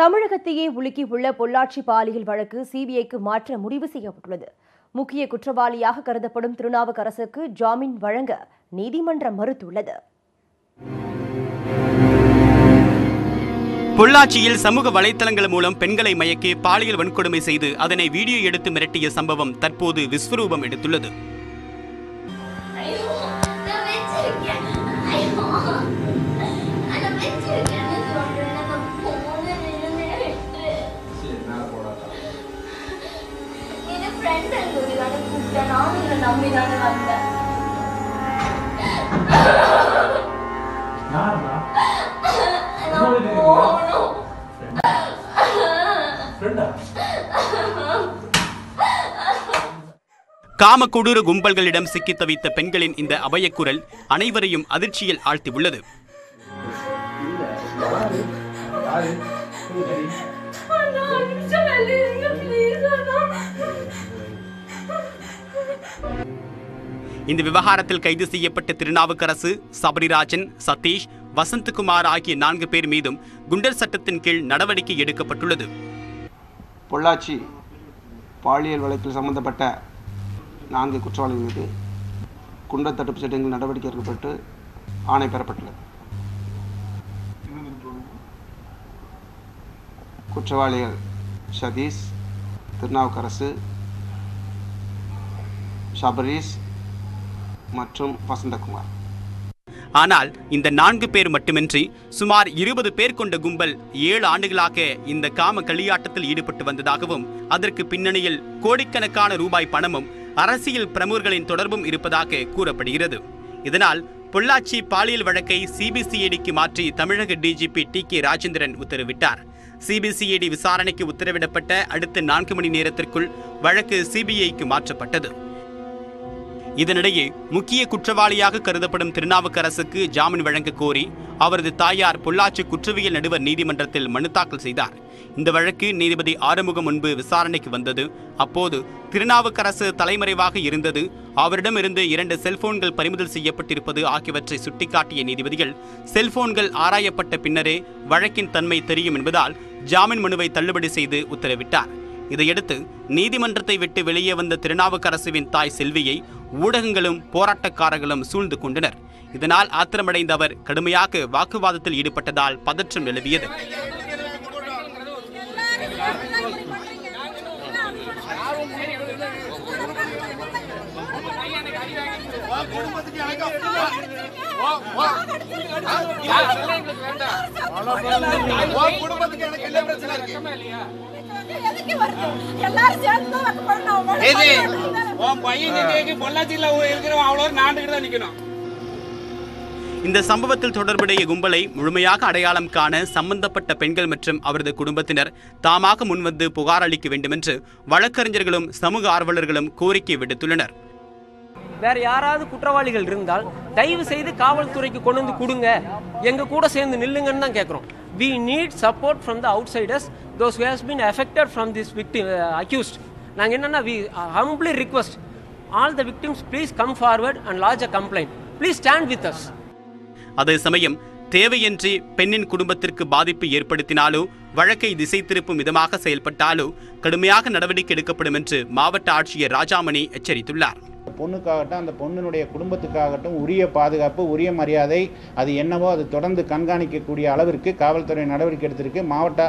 தமிழகத்தையே உலுக்கியுள்ள பொள்ளாச்சி பாலியல் வழக்கு சிபிஐக்கு மாற்ற முடிவு செய்யப்பட்டுள்ளது முக்கிய குற்றவாளியாக கருதப்படும் திருநாவுக்கரசுக்கு ஜாமீன் வழங்க நீதிமன்றம் மறுத்துள்ளது பொள்ளாச்சியில் சமூக வலைதளங்கள் மூலம் பெண்களை மயக்கி பாலியல் வன்கொடுமை செய்து அதனை வீடியோ எடுத்து மிரட்டிய சம்பவம் தற்போது விஸ்வரூபம் எடுத்துள்ளது காம கொடூர கும்பல்களிடம் சிக்கி தவித்த பெண்களின் இந்த அபயக்குரல் அனைவரையும் அதிர்ச்சியில் ஆழ்த்தி உள்ளது இந்த விவகாரத்தில் கைது செய்யப்பட்ட திருநாவுக்கரசு சபரிராஜன் சதீஷ் வசந்தகுமார் ஆகிய நான்கு பேர் மீதும் குண்டர் சட்டத்தின் கீழ் நடவடிக்கை எடுக்கப்பட்டுள்ளது பொள்ளாச்சி பாலியல் வழக்கில் சம்பந்தப்பட்ட நான்கு குற்றவாளிகள் மீது குண்டர் தடுப்பு சட்டங்கள் நடவடிக்கை எடுக்கப்பட்டு ஆணை பெறப்பட்டுள்ளது குற்றவாளிகள் சதீஷ் திருநாவுக்கரசு ஷபரீஷ் மற்றும் வசந்தகுமார் ஆனால் இந்த நான்கு பேர் மட்டுமின்றி சுமார் இருபது பேர் கொண்ட கும்பல் ஏழு ஆண்டுகளாக இந்த காம களியாட்டத்தில் ஈடுபட்டு வந்ததாகவும் அதற்கு பின்னணியில் கோடிக்கணக்கான ரூபாய் பணமும் அரசியல் பிரமுகர்களின் தொடர்பும் இருப்பதாக கூறப்படுகிறது இதனால் பொள்ளாச்சி பாலியல் வழக்கை சிபிசிஐடிக்கு மாற்றி தமிழக டிஜிபி டி கே ராஜேந்திரன் உத்தரவிட்டார் சிபிசிஐடி விசாரணைக்கு உத்தரவிடப்பட்ட அடுத்த நான்கு மணி நேரத்திற்குள் வழக்கு சிபிஐக்கு மாற்றப்பட்டது இதனிடையே முக்கிய குற்றவாளியாக கருதப்படும் திருநாவுக்கரசுக்கு ஜாமீன் வழங்க கோரி அவரது தாயார் பொள்ளாச்சி குற்றவியல் நடுவர் நீதிமன்றத்தில் மனு தாக்கல் செய்தார் இந்த வழக்கு நீதிபதி ஆறுமுகம் முன்பு விசாரணைக்கு வந்தது அப்போது திருநாவுக்கரசு தலைமறைவாக இருந்தது அவரிடமிருந்து இரண்டு செல்போன்கள் பறிமுதல் செய்யப்பட்டிருப்பது ஆகியவற்றை சுட்டிக்காட்டிய நீதிபதிகள் செல்போன்கள் ஆராயப்பட்ட பின்னரே வழக்கின் தன்மை தெரியும் என்பதால் ஜாமீன் மனுவை தள்ளுபடி செய்து உத்தரவிட்டார் இதையடுத்து நீதிமன்றத்தை விட்டு வெளியே வந்த திருநாவுக்கரசுவின் தாய் செல்வியை ஊடகங்களும் போராட்டக்காரர்களும் சூழ்ந்து கொண்டனர் இதனால் ஆத்திரமடைந்த அவர் கடுமையாக வாக்குவாதத்தில் ஈடுபட்டதால் பதற்றம் நிலவியது இந்த சம்பவத்தில் தொடர்புடைய கும்பலை முழுமையாக அடையாளம் காண சம்பந்தப்பட்ட பெண்கள் மற்றும் அவரது குடும்பத்தினர் தாமாக முன்வந்து புகார் அளிக்க வேண்டுமென்று வழக்கறிஞர்களும் சமூக ஆர்வலர்களும் கோரிக்கை விடுத்துள்ளனர் வேற யாராவது குற்றவாளிகள் இருந்தால் தயவு செய்து காவல்துறைக்கு கொண்டு வந்து கொடுங்க எங்க கூட சேர்ந்து நில்லுங்கன்னு தான் கேட்குறோம் we need support from the out சைடர்ஸ் those has been affected from this victim accused நாங்கள் என்னென்னா we humbly request all the victims please come forward and large a complaint please stand with us அதே சமயம் தேவையின்றி பெண்ணின் குடும்பத்திற்கு பாதிப்பு ஏற்படுத்தினாலோ வழக்கை திசை திருப்பும் விதமாக செயல்பட்டாலோ கடுமையாக நடவடிக்கை எடுக்கப்படும் என்று மாவட்ட ஆட்சியர் ராஜாமணி எச்சரித்துள்ளார் பொண்ணுக்காகட்டும் அந்த பொண்ணினுடைய குடும்பத்துக்காகட்டும் உரிய பாதுகாப்பு உரிய மரியாதை அது என்னவோ அது தொடர்ந்து கண்காணிக்கக்கூடிய அளவிற்கு காவல்துறை நடவடிக்கை எடுத்திருக்கு மாவட்ட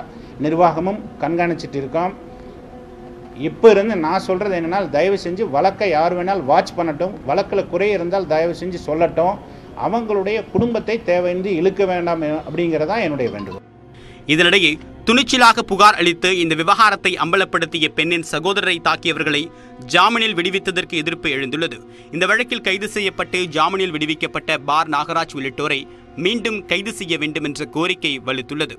நிர்வாகமும் கண்காணிச்சிட்டு இருக்கோம் இப்போ இருந்து நான் சொல்கிறது என்னென்னா தயவு செஞ்சு வழக்கை யார் வேணாலும் வாட்ச் பண்ணட்டும் வழக்கில் குறை இருந்தால் தயவு செஞ்சு சொல்லட்டும் அவங்களுடைய குடும்பத்தை தேவையின்றி இழுக்க வேண்டாம் அப்படிங்கிறதான் என்னுடைய வேண்டுகோள் இதனிடையே துணிச்சலாக புகார் அளித்து இந்த விவகாரத்தை அம்பலப்படுத்திய பெண்ணின் சகோதரரை தாக்கியவர்களை ஜாமீனில் விடுவித்ததற்கு எதிர்ப்பு எழுந்துள்ளது இந்த வழக்கில் கைது செய்யப்பட்டு ஜாமீனில் விடுவிக்கப்பட்ட பார் நாகராஜ் உள்ளிட்டோரை மீண்டும் கைது செய்ய வேண்டும் என்ற கோரிக்கை வலுத்துள்ளது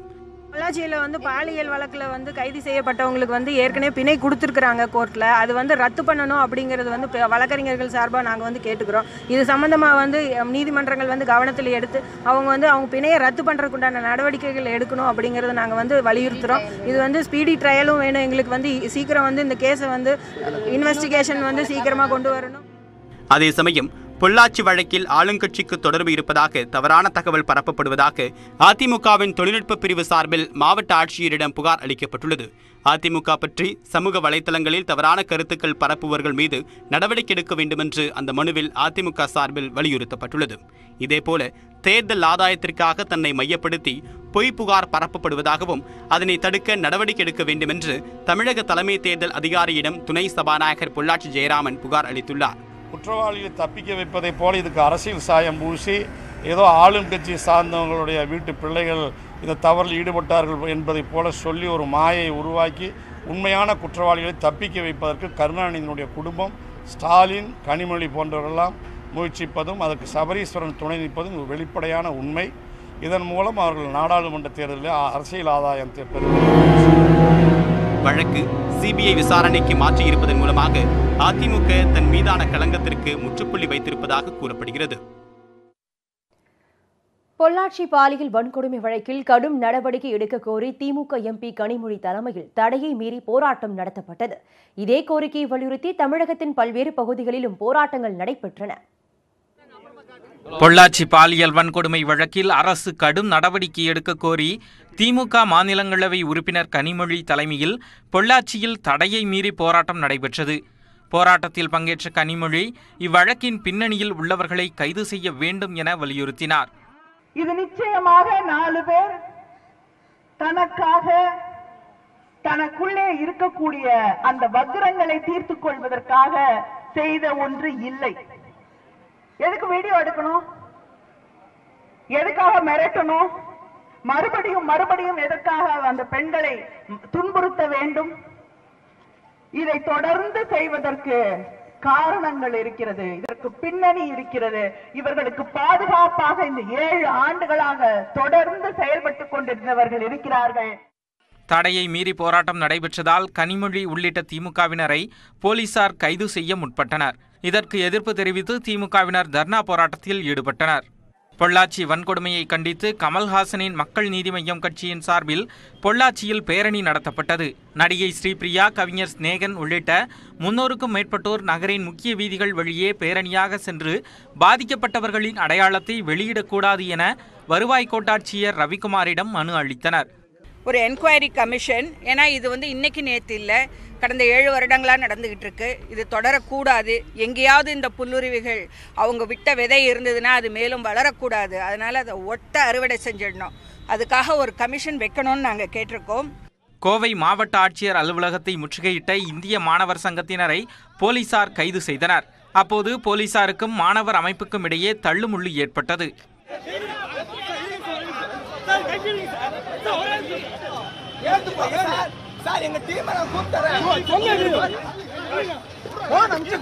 பொள்ளாச்சியில் வந்து பாலியல் வழக்கில் வந்து கைது செய்யப்பட்டவங்களுக்கு வந்து ஏற்கனவே பிணை கொடுத்துருக்குறாங்க கோர்ட்டில் அது வந்து ரத்து பண்ணணும் அப்படிங்கிறது வந்து வழக்கறிஞர்கள் சார்பாக நாங்கள் வந்து கேட்டுக்கிறோம் இது சம்மந்தமாக வந்து நீதிமன்றங்கள் வந்து கவனத்தில் எடுத்து அவங்க வந்து அவங்க பிணையை ரத்து பண்ணுறதுக்குண்டான நடவடிக்கைகள் எடுக்கணும் அப்படிங்கிறத நாங்கள் வந்து வலியுறுத்துகிறோம் இது வந்து ஸ்பீடி ட்ரையலும் வேணும் எங்களுக்கு வந்து சீக்கிரம் வந்து இந்த கேஸை வந்து இன்வெஸ்டிகேஷன் வந்து சீக்கிரமாக கொண்டு வரணும் அதே சமயம் பொள்ளாச்சி வழக்கில் ஆளுங்கட்சிக்கு தொடர்பு இருப்பதாக தவறான தகவல் பரப்பப்படுவதாக அதிமுகவின் தொழில்நுட்ப பிரிவு சார்பில் மாவட்ட ஆட்சியரிடம் புகார் அளிக்கப்பட்டுள்ளது அதிமுக பற்றி சமூக வலைதளங்களில் தவறான கருத்துக்கள் பரப்புவர்கள் மீது நடவடிக்கை எடுக்க வேண்டுமென்று அந்த மனுவில் அதிமுக சார்பில் வலியுறுத்தப்பட்டுள்ளது இதேபோல தேர்தல் ஆதாயத்திற்காக தன்னை மையப்படுத்தி பொய் புகார் பரப்பப்படுவதாகவும் அதனை தடுக்க நடவடிக்கை எடுக்க வேண்டுமென்று தமிழக தலைமை தேர்தல் அதிகாரியிடம் துணை சபாநாயகர் பொள்ளாச்சி ஜெயராமன் புகார் அளித்துள்ளார் குற்றவாளிகளை தப்பிக்க வைப்பதைப் போல இதுக்கு அரசியல் சாயம் பூசி ஏதோ ஆளும் கட்சி சார்ந்தவங்களுடைய வீட்டு பிள்ளைகள் இந்த தவறில் ஈடுபட்டார்கள் என்பதைப் போல சொல்லி ஒரு மாயை உருவாக்கி உண்மையான குற்றவாளிகளை தப்பிக்க வைப்பதற்கு கருணாநிதியினுடைய குடும்பம் ஸ்டாலின் கனிமொழி போன்றவர்கள்லாம் முயற்சிப்பதும் அதற்கு சபரீஸ்வரன் துணை நிற்பதும் வெளிப்படையான உண்மை இதன் மூலம் அவர்கள் நாடாளுமன்ற தேர்தலில் அரசியல் ஆதாயத்தை பெறுவது வழக்கு சிபிஐ விசாரணைக்கு மாற்றியிருப்பதன் மூலமாக அதிமுக தன் மீதான களங்கத்திற்கு முற்றுப்புள்ளி வைத்திருப்பதாக கூறப்படுகிறது பொள்ளாச்சி பாலியல் வன்கொடுமை வழக்கில் கடும் நடவடிக்கை எடுக்க கோரி திமுக எம்பி கனிமொழி தலைமையில் தடையை மீறி போராட்டம் நடத்தப்பட்டது இதே கோரிக்கையை வலியுறுத்தி தமிழகத்தின் பல்வேறு பகுதிகளிலும் போராட்டங்கள் நடைபெற்றன பொள்ளாச்சி பாலியல் வன்கொடுமை வழக்கில் அரசு கடும் நடவடிக்கை எடுக்க கோரி திமுக மாநிலங்களவை உறுப்பினர் கனிமொழி தலைமையில் பொள்ளாச்சியில் தடையை மீறி போராட்டம் நடைபெற்றது போராட்டத்தில் பங்கேற்ற கனிமொழி இவ்வழக்கின் பின்னணியில் உள்ளவர்களை கைது செய்ய வேண்டும் என வலியுறுத்தினார் இது நிச்சயமாக நாலு பேர் தனக்காக தனக்குள்ளே இருக்கக்கூடிய அந்த வக்ரங்களை தீர்த்துக் கொள்வதற்காக செய்த ஒன்று இல்லை எதுக்கு வீடியோ எடுக்கணும் எதுக்காக மிரட்டணும் மறுபடியும் மறுபடியும் எதற்காக அந்த பெண்களை துன்புறுத்த வேண்டும் இதை தொடர்ந்து செய்வதற்கு காரணங்கள் இருக்கிறது இதற்கு பின்னணி இருக்கிறது இவர்களுக்கு பாதுகாப்பாக இந்த ஏழு ஆண்டுகளாக தொடர்ந்து செயல்பட்டு கொண்டிருந்தவர்கள் இருக்கிறார்கள் தடையை மீறி போராட்டம் நடைபெற்றதால் கனிமொழி உள்ளிட்ட திமுகவினரை போலீசார் கைது செய்ய முற்பட்டனர் இதற்கு எதிர்ப்பு தெரிவித்து திமுகவினர் தர்ணா போராட்டத்தில் ஈடுபட்டனர் பொள்ளாச்சி வன்கொடுமையை கண்டித்து கமல்ஹாசனின் மக்கள் நீதி மய்யம் கட்சியின் சார்பில் பொள்ளாச்சியில் பேரணி நடத்தப்பட்டது நடிகை ஸ்ரீபிரியா கவிஞர் ஸ்நேகன் உள்ளிட்ட முன்னூறுக்கும் மேற்பட்டோர் நகரின் முக்கிய வீதிகள் வழியே பேரணியாக சென்று பாதிக்கப்பட்டவர்களின் அடையாளத்தை வெளியிடக்கூடாது என வருவாய் கோட்டாட்சியர் ரவிக்குமாரிடம் மனு அளித்தனர் ஒரு என்கொயரி கமிஷன் ஏன்னா இது வந்து இன்றைக்கி நேற்று இல்லை கடந்த ஏழு வருடங்களாக நடந்துக்கிட்டு இருக்கு இது தொடரக்கூடாது எங்கேயாவது இந்த புல்லுருவிகள் அவங்க விட்ட விதை இருந்ததுன்னா அது மேலும் வளரக்கூடாது அதனால் அதை ஒட்ட அறுவடை செஞ்சிடணும் அதுக்காக ஒரு கமிஷன் வைக்கணும்னு நாங்கள் கேட்டிருக்கோம் கோவை மாவட்ட ஆட்சியர் அலுவலகத்தை முற்றுகையிட்ட இந்திய மாணவர் சங்கத்தினரை போலீசார் கைது செய்தனர் அப்போது போலீசாருக்கும் மாணவர் அமைப்புக்கும் இடையே தள்ளுமுள்ளு ஏற்பட்டது ஏத்துப்போம் சார் எங்க டீமை நான் கூப்பிட்டுறேன்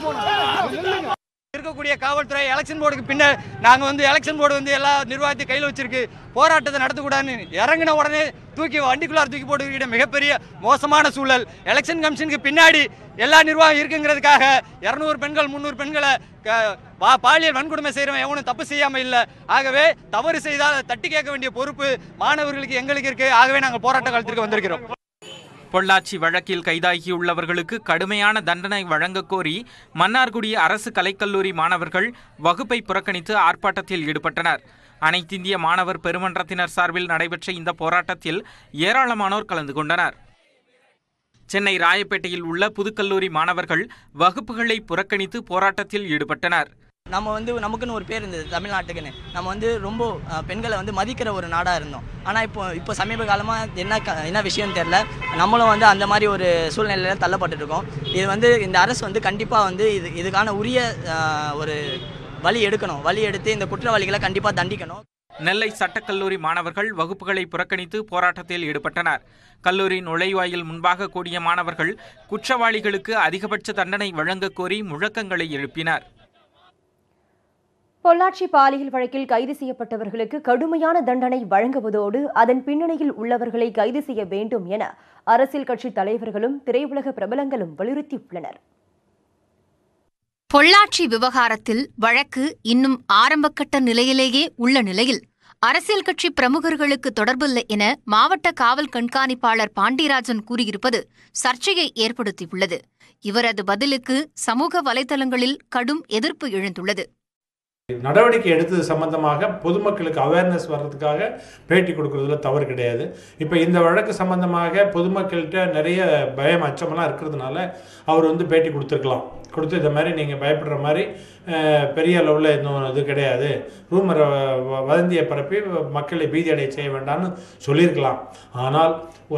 போன இருக்கக்கூடிய காவல்துறை எலெக்ஷன் போர்டுக்கு பின்னர் நாங்கள் வந்து எலெக்ஷன் போர்டு வந்து எல்லா நிர்வாகத்தையும் கையில் வச்சிருக்கு போராட்டத்தை நடத்தக்கூடாதுன்னு இறங்கின உடனே தூக்கி வண்டிக்குள்ளார் தூக்கி போட்டுக்கிட்ட மிகப்பெரிய மோசமான சூழல் எலெக்ஷன் கமிஷனுக்கு பின்னாடி எல்லா நிர்வாகம் இருக்குங்கிறதுக்காக இரநூறு பெண்கள் முந்நூறு பெண்களை பாலியல் வன்கொடுமை செய்கிறவன் எவனும் தப்பு செய்யாமல் இல்லை ஆகவே தவறு செய்தால் தட்டி கேட்க வேண்டிய பொறுப்பு மாணவர்களுக்கு எங்களுக்கு இருக்குது ஆகவே நாங்கள் போராட்ட காலத்திற்கு வந்திருக்கிறோம் பொள்ளாச்சி வழக்கில் கைதாகியுள்ளவர்களுக்கு கடுமையான தண்டனை வழங்கக் கோரி மன்னார்குடி அரசு கலைக்கல்லூரி மாணவர்கள் வகுப்பை புறக்கணித்து ஆர்ப்பாட்டத்தில் ஈடுபட்டனர் அனைத்திந்திய மாணவர் பெருமன்றத்தினர் சார்பில் நடைபெற்ற இந்த போராட்டத்தில் ஏராளமானோர் கலந்து கொண்டனர் சென்னை ராயப்பேட்டையில் உள்ள புதுக்கல்லூரி மாணவர்கள் வகுப்புகளை புறக்கணித்து போராட்டத்தில் ஈடுபட்டனர் நம்ம வந்து நமக்குன்னு ஒரு பேர் இருந்தது தமிழ்நாட்டுக்குன்னு நம்ம வந்து ரொம்ப பெண்களை வந்து மதிக்கிற ஒரு நாடாக இருந்தோம் ஆனால் இப்போ இப்போ சமீப காலமாக என்ன க என்ன விஷயம்னு தெரில நம்மளும் வந்து அந்த மாதிரி ஒரு சூழ்நிலையில் தள்ளப்பட்டுருக்கோம் இது வந்து இந்த அரசு வந்து கண்டிப்பாக வந்து இது இதுக்கான உரிய ஒரு வழி எடுக்கணும் வழி எடுத்து இந்த குற்றவாளிகளை கண்டிப்பாக தண்டிக்கணும் நெல்லை சட்டக்கல்லூரி மாணவர்கள் வகுப்புகளை புறக்கணித்து போராட்டத்தில் ஈடுபட்டனர் கல்லூரி நுழைவாயில் முன்பாக கூடிய மாணவர்கள் குற்றவாளிகளுக்கு அதிகபட்ச தண்டனை வழங்கக் கோரி முழக்கங்களை எழுப்பினர் பொள்ளாச்சி பாலியல் வழக்கில் கைது செய்யப்பட்டவர்களுக்கு கடுமையான தண்டனை வழங்குவதோடு அதன் பின்னணியில் உள்ளவர்களை கைது செய்ய வேண்டும் என அரசியல் கட்சி தலைவர்களும் திரையுலக பிரபலங்களும் வலியுறுத்தியுள்ளனர் பொள்ளாச்சி விவகாரத்தில் வழக்கு இன்னும் ஆரம்பக்கட்ட நிலையிலேயே உள்ள நிலையில் அரசியல் கட்சி பிரமுகர்களுக்கு தொடர்பில்லை என மாவட்ட காவல் கண்காணிப்பாளர் பாண்டியராஜன் கூறியிருப்பது சர்ச்சையை ஏற்படுத்தியுள்ளது இவரது பதிலுக்கு சமூக வலைதளங்களில் கடும் எதிர்ப்பு எழுந்துள்ளது நடவடிக்கை எடுத்தது சம்பந்தமாக பொதுமக்களுக்கு அவேர்னஸ் வர்றதுக்காக பேட்டி கொடுக்கறதுல தவறு கிடையாது இப்போ இந்த வழக்கு சம்பந்தமாக பொதுமக்கள்கிட்ட நிறைய பயம் அச்சமெல்லாம் இருக்கிறதுனால அவர் வந்து பேட்டி கொடுத்துருக்கலாம் கொடுத்து இந்த மாதிரி நீங்கள் பயப்படுற மாதிரி பெரிய அளவில் இன்னும் இது கிடையாது ரூமரை வதந்தியை பரப்பி மக்களை பீதி அடைய செய்ய வேண்டாம்னு சொல்லியிருக்கலாம் ஆனால்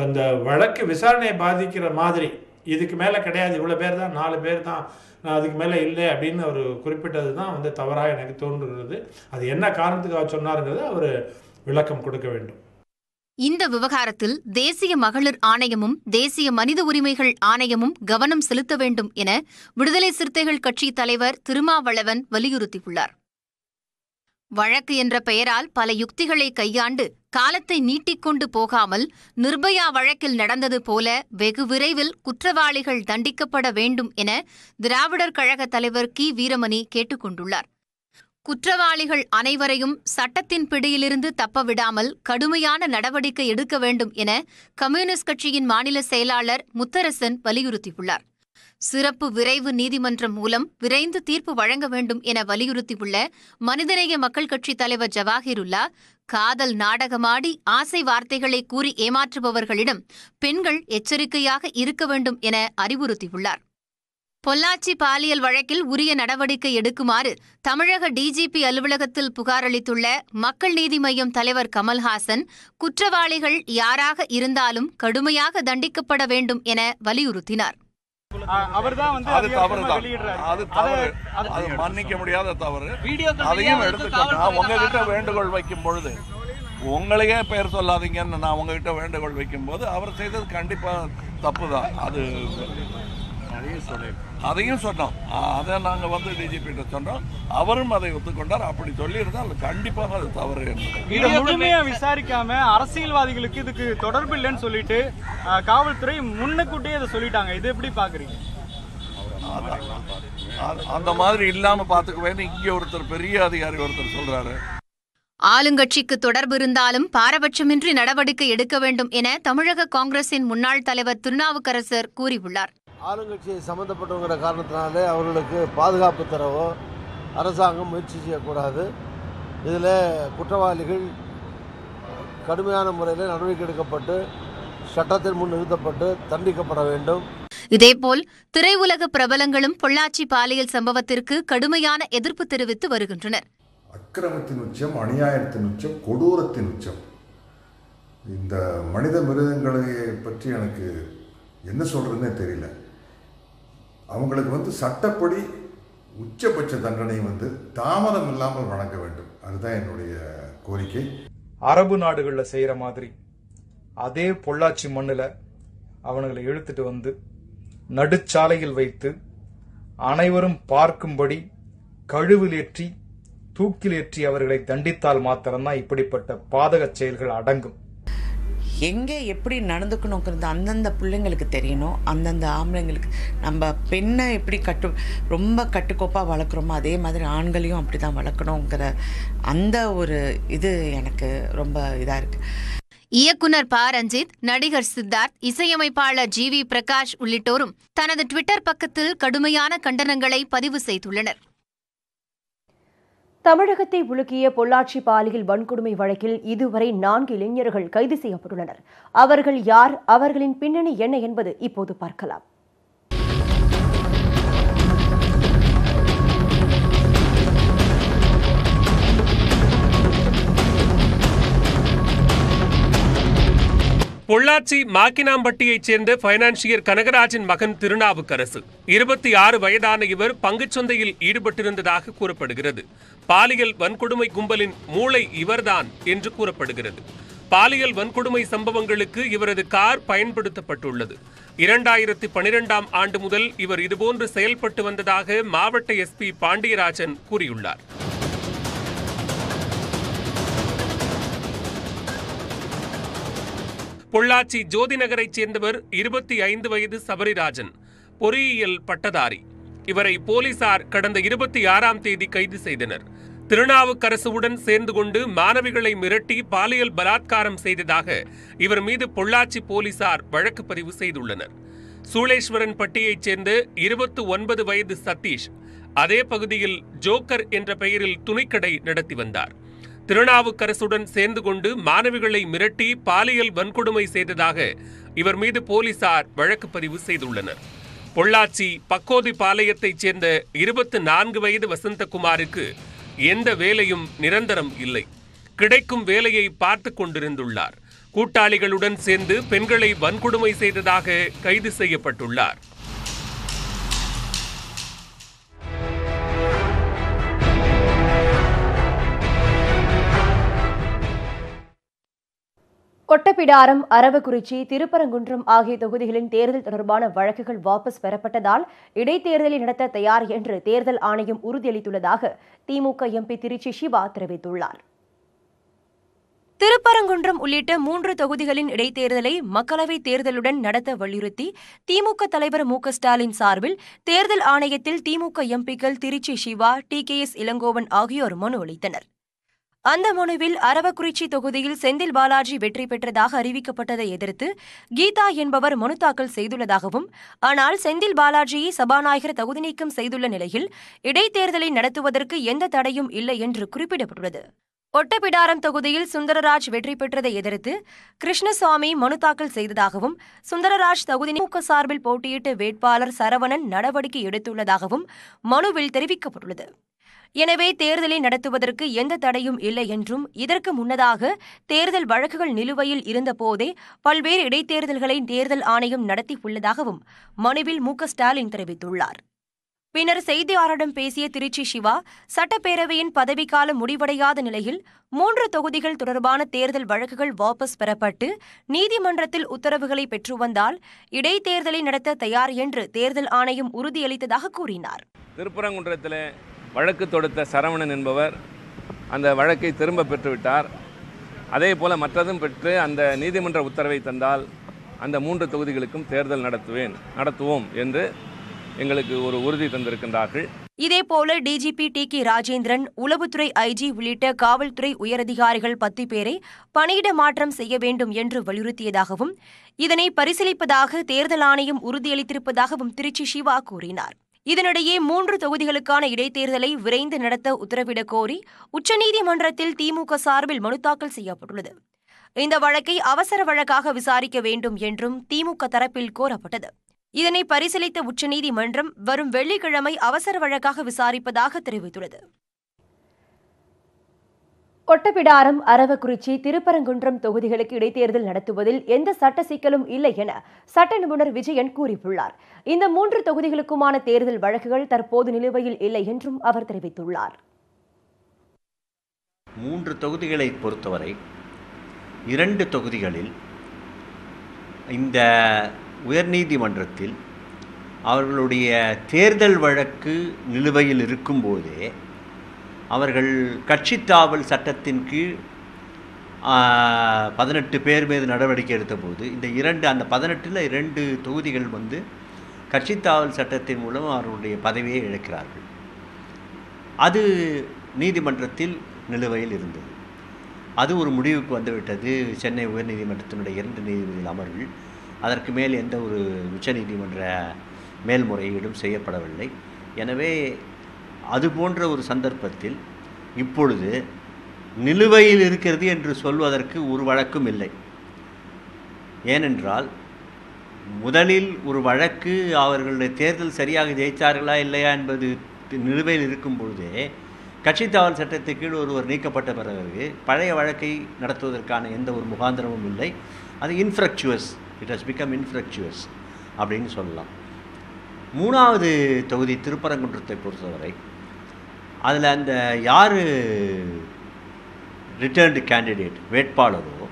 அந்த வழக்கு விசாரணையை பாதிக்கிற மாதிரி இதுக்கு மேலே கிடையாது இவ்வளோ பேர் தான் நாலு பேர் தான் அதுக்கு மேலே இல்லை அப்படின்னு அவர் குறிப்பிட்டது தான் வந்து தவறாக எனக்கு தோன்றுகிறது அது என்ன காரணத்துக்காக சொன்னார்ங்கிறது அவர் விளக்கம் கொடுக்க வேண்டும் இந்த விவகாரத்தில் தேசிய மகளிர் ஆணையமும் தேசிய மனித உரிமைகள் ஆணையமும் கவனம் செலுத்த வேண்டும் என விடுதலை சிறுத்தைகள் கட்சி தலைவர் திருமாவளவன் வலியுறுத்தியுள்ளார் வழக்கு என்ற பெயரால் பல யுக்திகளை கையாண்டு காலத்தை நீட்டிக்கொண்டு போகாமல் நிர்பயா வழக்கில் நடந்தது போல வெகு விரைவில் குற்றவாளிகள் தண்டிக்கப்பட வேண்டும் என திராவிடர் கழக தலைவர் கி வீரமணி கேட்டுக்கொண்டுள்ளார் குற்றவாளிகள் அனைவரையும் சட்டத்தின் பிடியிலிருந்து தப்பவிடாமல் கடுமையான நடவடிக்கை எடுக்க வேண்டும் என கம்யூனிஸ்ட் கட்சியின் மாநில செயலாளர் முத்தரசன் வலியுறுத்தியுள்ளார் சிறப்பு விரைவு நீதிமன்றம் மூலம் விரைந்து தீர்ப்பு வழங்க வேண்டும் என வலியுறுத்தியுள்ள மனிதநேய மக்கள் கட்சித் தலைவர் ஜவாஹிருல்லா காதல் நாடகமாடி ஆசை வார்த்தைகளை கூறி ஏமாற்றுபவர்களிடம் பெண்கள் எச்சரிக்கையாக இருக்க வேண்டும் என அறிவுறுத்தியுள்ளார் பொள்ளாச்சி பாலியல் வழக்கில் உரிய நடவடிக்கை எடுக்குமாறு தமிழக டிஜிபி அலுவலகத்தில் புகார் அளித்துள்ள மக்கள் நீதி மய்யம் தலைவர் கமல்ஹாசன் குற்றவாளிகள் யாராக இருந்தாலும் கடுமையாக தண்டிக்கப்பட வேண்டும் என வலியுறுத்தினார் அவர் அது தவறு தான் அது தவறு அது மன்னிக்க முடியாத தவறு அதையும் எடுத்துக்கோங்க உங்ககிட்ட வேண்டுகோள் வைக்கும் உங்களையே பெயர் சொல்லாதீங்கன்னு நான் உங்ககிட்ட வேண்டுகோள் வைக்கும் போது அவர் செய்தது கண்டிப்பா தப்பு தான் அது அதையும் அதையும் சொன்னோம் அதை நாங்கள் வந்து டிஜிபிகிட்ட சொன்னோம் அவரும் அதை ஒத்துக்கொண்டார் அப்படி சொல்லியிருந்தால் கண்டிப்பாக அது தவறு இதை முழுமையாக விசாரிக்காம அரசியல்வாதிகளுக்கு இதுக்கு தொடர்பு இல்லைன்னு சொல்லிட்டு காவல்துறை முன்னுக்கூட்டியே இதை சொல்லிட்டாங்க இது எப்படி பாக்குறீங்க அந்த மாதிரி இல்லாம பாத்துக்குவேன்னு இங்க ஒருத்தர் பெரிய அதிகாரி ஒருத்தர் சொல்றாரு ஆளுங்கட்சிக்கு தொடர்பு இருந்தாலும் பாரபட்சமின்றி நடவடிக்கை எடுக்க வேண்டும் என தமிழக காங்கிரசின் முன்னாள் தலைவர் திருநாவுக்கரசர் கூறியுள்ளார் ஆளுங்கட்சியை சம்மந்தப்பட்டவங்கிற காரணத்தினாலே அவர்களுக்கு பாதுகாப்பு தரவோ அரசாங்கம் முயற்சி செய்யக்கூடாது இதில் குற்றவாளிகள் கடுமையான முறையில் நடவடிக்கை எடுக்கப்பட்டு சட்டத்தின் முன் நிறுத்தப்பட்டு தண்டிக்கப்பட வேண்டும் இதேபோல் திரையுலக பிரபலங்களும் பொள்ளாச்சி பாலியல் சம்பவத்திற்கு கடுமையான எதிர்ப்பு தெரிவித்து வருகின்றனர் அக்கிரமத்தின் உச்சம் அநியாயத்தின் உச்சம் கொடூரத்தின் உச்சம் இந்த மனித மிருகங்களை பற்றி எனக்கு என்ன சொல்றதுன்னே தெரியல அவங்களுக்கு வந்து சட்டப்படி உச்சபட்ச தண்டனை வந்து தாமதம் இல்லாமல் வழங்க வேண்டும் அதுதான் என்னுடைய கோரிக்கை அரபு நாடுகளில் செய்கிற மாதிரி அதே பொள்ளாச்சி மண்ணில் அவனுங்களை எழுத்துட்டு வந்து நடுச்சாலையில் வைத்து அனைவரும் பார்க்கும்படி கழுவிலேற்றி தூக்கிலேற்றி அவர்களை தண்டித்தால் மாத்திரம்தான் இப்படிப்பட்ட பாதக செயல்கள் அடங்கும் எங்கே எப்படி நடந்துக்கணுங்கிறது அந்தந்த பிள்ளைங்களுக்கு தெரியணும் அந்தந்த ஆம்பளைங்களுக்கு நம்ம பெண்ணை எப்படி கட்டு ரொம்ப கட்டுக்கோப்பாக வளர்க்குறோமோ அதே மாதிரி ஆண்களையும் அப்படி தான் வளர்க்கணுங்கிற அந்த ஒரு இது எனக்கு ரொம்ப இதாக இருக்குது இயக்குனர் ப ரஞ்சித் நடிகர் சித்தார்த் இசையமைப்பாளர் ஜி வி பிரகாஷ் உள்ளிட்டோரும் தனது ட்விட்டர் பக்கத்தில் கடுமையான கண்டனங்களை பதிவு செய்துள்ளனர் தமிழகத்தை உலுக்கிய பொள்ளாச்சி பாலியல் வன்கொடுமை வழக்கில் இதுவரை நான்கு இளைஞர்கள் கைது செய்யப்பட்டுள்ளனர் அவர்கள் யார் அவர்களின் பின்னணி என்ன என்பது இப்போது பார்க்கலாம் பொள்ளாச்சி மாக்கினாம்பட்டியைச் சேர்ந்த பைனான்சியர் கனகராஜின் மகன் திருநாவுக்கரசு இருபத்தி ஆறு வயதான இவர் சந்தையில் ஈடுபட்டிருந்ததாக கூறப்படுகிறது பாலியல் வன்கொடுமை கும்பலின் மூளை இவர்தான் என்று கூறப்படுகிறது பாலியல் வன்கொடுமை சம்பவங்களுக்கு இவரது கார் பயன்படுத்தப்பட்டுள்ளது இரண்டாயிரத்தி பனிரெண்டாம் ஆண்டு முதல் இவர் இதுபோன்று செயல்பட்டு வந்ததாக மாவட்ட எஸ்பி பாண்டியராஜன் கூறியுள்ளார் பொள்ளாச்சி ஜோதிநகரைச் சேர்ந்தவர் இருபத்தி ஐந்து வயது சபரிராஜன் பொறியியல் பட்டதாரி இவரை போலீசார் கடந்த இருபத்தி ஆறாம் தேதி கைது செய்தனர் திருநாவுக்கரசுவுடன் சேர்ந்து கொண்டு மாணவிகளை மிரட்டி பாலியல் பலாத்காரம் செய்ததாக இவர் மீது பொள்ளாச்சி போலீசார் வழக்கு பதிவு செய்துள்ளனர் சூளேஸ்வரன் பட்டியைச் சேர்ந்த இருபத்து ஒன்பது வயது சதீஷ் அதே பகுதியில் ஜோக்கர் என்ற பெயரில் துணிக்கடை நடத்தி வந்தார் திருநாவுக்கரசுடன் சேர்ந்து கொண்டு மாணவிகளை மிரட்டி பாலியல் வன்கொடுமை செய்ததாக இவர் மீது போலீசார் வழக்கு பதிவு செய்துள்ளனர் பொள்ளாச்சி பக்கோதி பாளையத்தைச் சேர்ந்த இருபத்து நான்கு வயது வசந்தகுமாருக்கு எந்த வேலையும் நிரந்தரம் இல்லை கிடைக்கும் வேலையை பார்த்து கொண்டிருந்துள்ளார் கூட்டாளிகளுடன் சேர்ந்து பெண்களை வன்கொடுமை செய்ததாக கைது செய்யப்பட்டுள்ளார் கொட்டப்பிடாரம் அரவக்குறிச்சி திருப்பரங்குன்றம் ஆகிய தொகுதிகளின் தேர்தல் தொடர்பான வழக்குகள் வாபஸ் பெறப்பட்டதால் இடைத்தேர்தலை நடத்த தயார் என்று தேர்தல் ஆணையம் உறுதியளித்துள்ளதாக திமுக எம்பி திருச்சி சிவா தெரிவித்துள்ளார் திருப்பரங்குன்றம் உள்ளிட்ட மூன்று தொகுதிகளின் இடைத்தேர்தலை மக்களவைத் தேர்தலுடன் நடத்த வலியுறுத்தி திமுக தலைவர் மு ஸ்டாலின் சார்பில் தேர்தல் ஆணையத்தில் திமுக எம்பிக்கள் Tiruchi Siva T K S Elangovan ஆகியோர் மனு அளித்தனா் அந்த மனுவில் அரவக்குறிச்சி தொகுதியில் செந்தில் பாலாஜி வெற்றி பெற்றதாக அறிவிக்கப்பட்டதை எதிர்த்து கீதா என்பவர் மனு தாக்கல் செய்துள்ளதாகவும் ஆனால் செந்தில் பாலாஜியை சபாநாயகர் தகுதி நீக்கம் செய்துள்ள நிலையில் இடைத்தேர்தலை நடத்துவதற்கு எந்த தடையும் இல்லை என்று குறிப்பிடப்பட்டுள்ளது ஒட்டப்பிடாரம் தொகுதியில் சுந்தரராஜ் வெற்றி பெற்றதை எதிர்த்து கிருஷ்ணசாமி மனு தாக்கல் செய்ததாகவும் சுந்தரராஜ் தகுதி நீக்க சார்பில் போட்டியிட்ட வேட்பாளர் சரவணன் நடவடிக்கை எடுத்துள்ளதாகவும் மனுவில் தெரிவிக்கப்பட்டுள்ளது எனவே தேர்தலை நடத்துவதற்கு எந்த தடையும் இல்லை என்றும் இதற்கு முன்னதாக தேர்தல் வழக்குகள் நிலுவையில் இருந்தபோதே பல்வேறு இடைத்தேர்தல்களை தேர்தல் ஆணையம் நடத்தியுள்ளதாகவும் மனுவில் மு ஸ்டாலின் தெரிவித்துள்ளார் பின்னர் செய்தியாளரிடம் பேசிய திருச்சி சிவா சட்டப்பேரவையின் பதவிக்காலம் முடிவடையாத நிலையில் மூன்று தொகுதிகள் தொடர்பான தேர்தல் வழக்குகள் வாபஸ் பெறப்பட்டு நீதிமன்றத்தில் உத்தரவுகளை பெற்று வந்தால் இடைத்தேர்தலை நடத்த தயார் என்று தேர்தல் ஆணையம் உறுதியளித்ததாக கூறினார் திருப்பரங்குன்றத்தில் வழக்கு தொடுத்த சரவணன் என்பவர் அந்த வழக்கை திரும்ப பெற்றுவிட்டார் அதே போல் மற்றதும் பெற்று அந்த நீதிமன்ற உத்தரவை தந்தால் அந்த மூன்று தொகுதிகளுக்கும் தேர்தல் நடத்துவேன் நடத்துவோம் என்று எங்களுக்கு ஒரு உறுதி தந்திருக்கின்றார்கள் இதேபோல டிஜிபி டி கே ராஜேந்திரன் உளவுத்துறை ஐஜி உள்ளிட்ட காவல்துறை உயரதிகாரிகள் பத்து பேரை பணியிட மாற்றம் செய்ய வேண்டும் என்று வலியுறுத்தியதாகவும் இதனை பரிசீலிப்பதாக தேர்தல் ஆணையம் உறுதியளித்திருப்பதாகவும் திருச்சி சிவா கூறினார் இதனிடையே மூன்று தொகுதிகளுக்கான இடைத்தேர்தலை விரைந்து நடத்த உத்தரவிடக் கோரி உச்சநீதிமன்றத்தில் திமுக சார்பில் மனு தாக்கல் செய்யப்பட்டுள்ளது இந்த வழக்கை அவசர வழக்காக விசாரிக்க வேண்டும் என்றும் திமுக தரப்பில் கோரப்பட்டது இதனை பரிசீலித்த உச்சநீதிமன்றம் வரும் வெள்ளிக்கிழமை அவசர வழக்காக விசாரிப்பதாக தெரிவித்துள்ளது கொட்டபிடாரம் அரவக்குறிச்சி திருப்பரங்குன்றம் தொகுதிகளுக்கு இடைத்தேர்தல் நடத்துவதில் எந்த சட்ட சிக்கலும் இல்லை என சட்ட நிபுணர் விஜயன் கூறியுள்ளார் இந்த மூன்று தொகுதிகளுக்குமான தேர்தல் வழக்குகள் தற்போது நிலுவையில் இல்லை என்றும் அவர் தெரிவித்துள்ளார் மூன்று தொகுதிகளை பொறுத்தவரை இரண்டு தொகுதிகளில் இந்த உயர்நீதிமன்றத்தில் அவர்களுடைய தேர்தல் வழக்கு நிலுவையில் இருக்கும்போதே அவர்கள் கட்சித்தாவல் சட்டத்தின் கீழ் பதினெட்டு பேர் மீது நடவடிக்கை எடுத்தபோது இந்த இரண்டு அந்த பதினெட்டில் இரண்டு தொகுதிகள் வந்து கட்சித்தாவல் சட்டத்தின் மூலம் அவர்களுடைய பதவியை இழக்கிறார்கள் அது நீதிமன்றத்தில் நிலுவையில் இருந்தது அது ஒரு முடிவுக்கு வந்துவிட்டது சென்னை உயர்நீதிமன்றத்தினுடைய இரண்டு நீதிபதி அமர்வில் அதற்கு மேல் எந்த ஒரு உச்சநீதிமன்ற மேல்முறையீடும் செய்யப்படவில்லை எனவே அது போன்ற ஒரு சந்தர்ப்பத்தில் இப்பொழுது நிலுவையில் இருக்கிறது என்று சொல்வதற்கு ஒரு வழக்கும் இல்லை ஏனென்றால் முதலில் ஒரு வழக்கு அவர்களுடைய தேர்தல் சரியாக ஜெயித்தார்களா இல்லையா என்பது நிலுவையில் இருக்கும் பொழுதே கட்சி தாவல் சட்டத்தை கீழ் ஒருவர் நீக்கப்பட்ட பிறகு பழைய வழக்கை நடத்துவதற்கான எந்த ஒரு முகாந்திரமும் இல்லை அது infructuous it has become infructuous அப்படின்னு சொல்லலாம் மூணாவது தொகுதி திருப்பரங்குன்றத்தை பொறுத்தவரை அதில் அந்த யார் ரிட்டர்ன்டு கேண்டிடேட் வேட்பாளரோ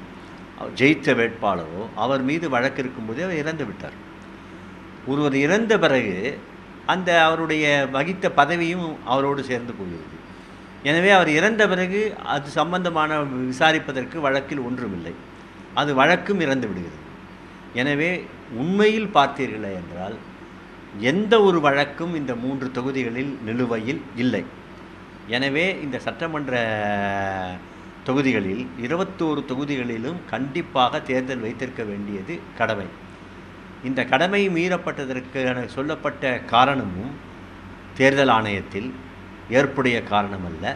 ஜெயித்த வேட்பாளரோ அவர் மீது வழக்கு இருக்கும்போதே அவர் இறந்து விட்டார் ஒருவர் இறந்த பிறகு அந்த அவருடைய வகித்த பதவியும் அவரோடு சேர்ந்து போகிறது எனவே அவர் இறந்த பிறகு அது சம்பந்தமான விசாரிப்பதற்கு வழக்கில் ஒன்றுமில்லை அது வழக்கும் இறந்து விடுகிறது எனவே உண்மையில் பார்த்தீர்களே என்றால் எந்த ஒரு வழக்கும் இந்த மூன்று தொகுதிகளில் நிலுவையில் இல்லை எனவே இந்த சட்டமன்ற தொகுதிகளில் இருபத்தோரு தொகுதிகளிலும் கண்டிப்பாக தேர்தல் வைத்திருக்க வேண்டியது கடமை இந்த கடமை மீறப்பட்டதற்கான சொல்லப்பட்ட காரணமும் தேர்தல் ஆணையத்தில் ஏற்புடைய காரணமல்ல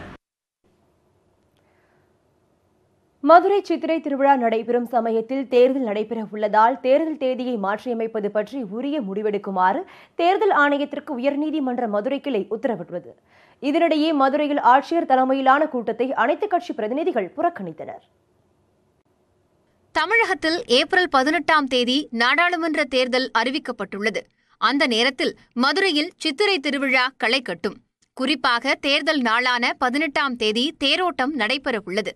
மதுரை சித்திரை திருவிழா நடைபெறும் சமயத்தில் தேர்தல் நடைபெற உள்ளதால் தேர்தல் தேதியை மாற்றியமைப்பது பற்றி உரிய முடிவெடுக்குமாறு தேர்தல் ஆணையத்திற்கு உயர்நீதிமன்ற மதுரை கிளை உத்தரவிட்டுள்ளது இதனிடையே மதுரையில் ஆட்சியர் தலைமையிலான கூட்டத்தை அனைத்துக் கட்சி பிரதிநிதிகள் புறக்கணித்தனர் தமிழகத்தில் ஏப்ரல் பதினெட்டாம் தேதி நாடாளுமன்ற தேர்தல் அறிவிக்கப்பட்டுள்ளது அந்த நேரத்தில் மதுரையில் சித்திரை திருவிழா களை கட்டும் குறிப்பாக தேர்தல் நாளான பதினெட்டாம் தேதி தேரோட்டம் நடைபெறவுள்ளது